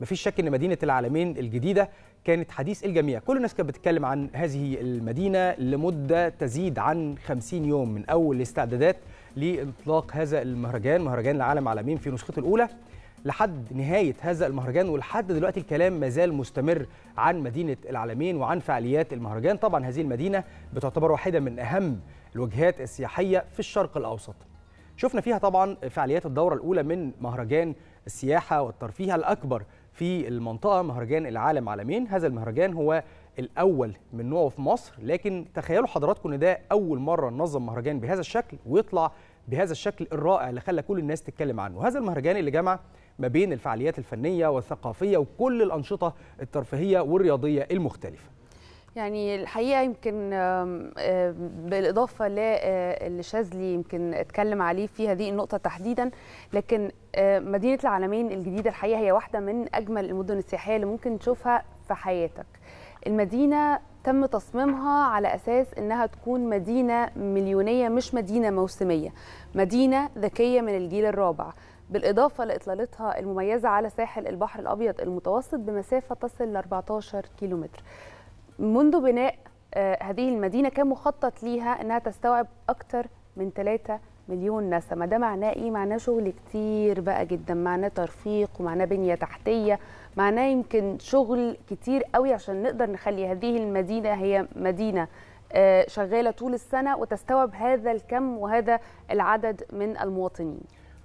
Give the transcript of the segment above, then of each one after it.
مفيش شك ان مدينه العالمين الجديده كانت حديث الجميع كل الناس كانت بتتكلم عن هذه المدينه لمده تزيد عن 50 يوم من اول الاستعدادات لاطلاق هذا المهرجان مهرجان العالم العالمين في نسخته الاولى لحد نهاية هذا المهرجان ولحد دلوقتي الكلام ما زال مستمر عن مدينة العالمين وعن فعاليات المهرجان طبعا هذه المدينة بتعتبر واحدة من أهم الوجهات السياحية في الشرق الأوسط شفنا فيها طبعا فعاليات الدورة الأولى من مهرجان السياحة والترفيه الأكبر في المنطقة مهرجان العالم عالمين هذا المهرجان هو الأول من نوعه في مصر لكن تخيلوا حضراتكم إن ده أول مرة ننظم مهرجان بهذا الشكل ويطلع بهذا الشكل الرائع اللي خلى كل الناس تتكلم عنه هذا المهرجان اللي جمع ما بين الفعاليات الفنية والثقافية وكل الأنشطة الترفيهية والرياضية المختلفة يعني الحقيقه يمكن بالاضافه آه، شاذلي يمكن اتكلم عليه في هذه النقطه تحديدا لكن آه، مدينه العالمين الجديده الحقيقه هي واحده من اجمل المدن السياحيه اللي ممكن تشوفها في حياتك المدينه تم تصميمها على اساس انها تكون مدينه مليونيه مش مدينه موسميه مدينه ذكيه من الجيل الرابع بالإضافة لإطلالتها المميزة على ساحل البحر الأبيض المتوسط بمسافة تصل ل 14 كيلومتر منذ بناء آه، هذه المدينة كان مخطط ليها أنها تستوعب أكثر من 3 مليون نسمة ده معناه إيه؟ معناه شغل كتير بقى جدا معناه ترفيق ومعناه بنية تحتية معناه يمكن شغل كتير قوي عشان نقدر نخلي هذه المدينة هي مدينة آه، شغالة طول السنة وتستوعب هذا الكم وهذا العدد من المواطنين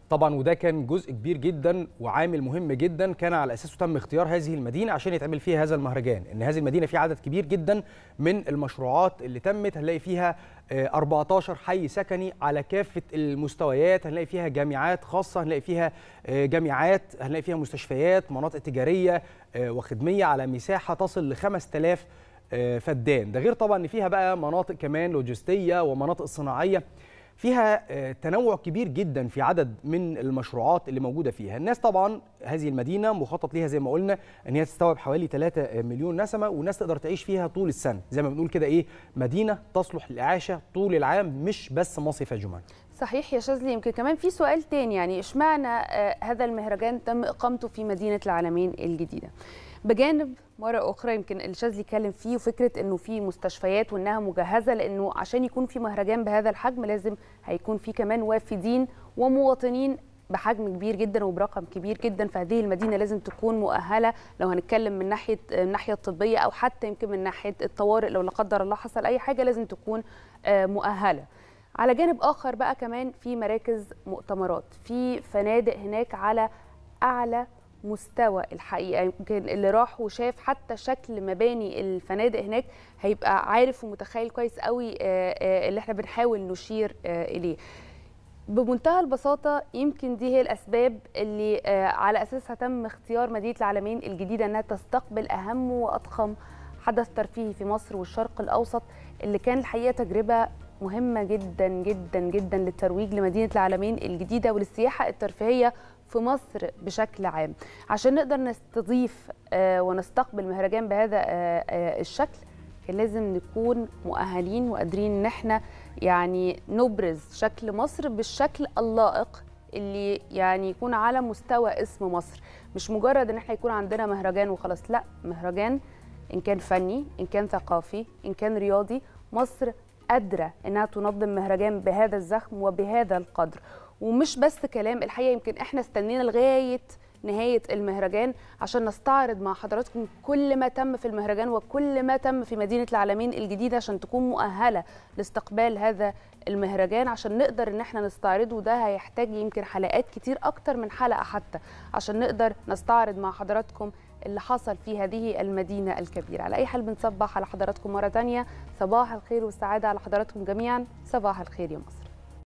طبعا وده كان جزء كبير جدا وعامل مهم جدا كان على اساسه تم اختيار هذه المدينه عشان يتعمل فيها هذا المهرجان ان هذه المدينه فيها عدد كبير جدا من المشروعات اللي تمت هنلاقي فيها 14 آه، حي سكني على كافه المستويات هنلاقي فيها جامعات خاصه هنلاقي فيها آه، جامعات هنلاقي فيها مستشفيات مناطق تجاريه آه، وخدميه على مساحه تصل ل 5000 فدان ده غير طبعا ان فيها بقى مناطق كمان لوجستيه ومناطق صناعيه فيها آه، تنوع كبير جدا في عدد من المشروعات اللي موجوده فيها الناس طبعا هذه المدينه مخطط ليها زي ما قلنا ان هي تستوعب حوالي 3 مليون نسمه والناس تقدر تعيش فيها طول السنه زي ما بنقول كده ايه مدينه تصلح للاعاشه طول العام مش بس مصيف يا صحيح يا شاذلي يمكن كمان في سؤال تاني يعني اشمعنى آه، هذا المهرجان تم اقامته في مدينه العالمين الجديده بجانب مره اخرى يمكن الشاذلي اتكلم فيه وفكره انه في مستشفيات وانها مجهزه لانه عشان يكون في مهرجان بهذا الحجم لازم هيكون في كمان وافدين ومواطنين بحجم كبير جدا وبرقم كبير جدا فهذه المدينه لازم تكون مؤهله لو هنتكلم من ناحيه آه، الناحيه الطبيه او حتى يمكن من ناحيه الطوارئ لو لا قدر الله حصل اي حاجه لازم تكون آه، مؤهله على جانب اخر بقى كمان في مراكز مؤتمرات في فنادق هناك على اعلى مستوى الحقيقه يمكن اللي راح وشاف حتى شكل مباني الفنادق هناك هيبقى عارف ومتخيل كويس قوي آه، آه، اللي احنا بنحاول نشير آه، اليه بمنتهى البساطه يمكن دي هي الاسباب اللي على اساسها تم اختيار مدينه العالمين الجديده انها تستقبل اهم واضخم حدث ترفيهي في مصر والشرق الاوسط اللي كان الحقيقه تجربه مهمه جدا جدا جدا للترويج لمدينه العالمين الجديده وللسياحه الترفيهيه في مصر بشكل عام عشان نقدر نستضيف آه، ونستقبل مهرجان بهذا آه، آه، الشكل كان لازم نكون مؤهلين وقادرين ان احنا يعني نبرز شكل مصر بالشكل اللائق اللي يعني يكون على مستوى اسم مصر مش مجرد ان احنا يكون عندنا مهرجان وخلاص لا مهرجان ان كان فني ان كان ثقافي ان كان رياضي مصر قادره انها تنظم مهرجان بهذا الزخم وبهذا القدر ومش بس كلام الحقيقه يمكن احنا استنينا لغايه نهايه المهرجان عشان نستعرض مع حضراتكم كل ما تم في المهرجان وكل ما تم في مدينه العالمين الجديده عشان تكون مؤهله لاستقبال هذا المهرجان عشان نقدر ان احنا نستعرضه ده هيحتاج يمكن حلقات كتير اكتر من حلقه حتى عشان نقدر نستعرض مع حضراتكم اللي حصل في هذه المدينة الكبيرة على أي حال بنصبح على حضراتكم مرة تانية صباح الخير والسعادة على حضراتكم جميعا صباح الخير يا مصر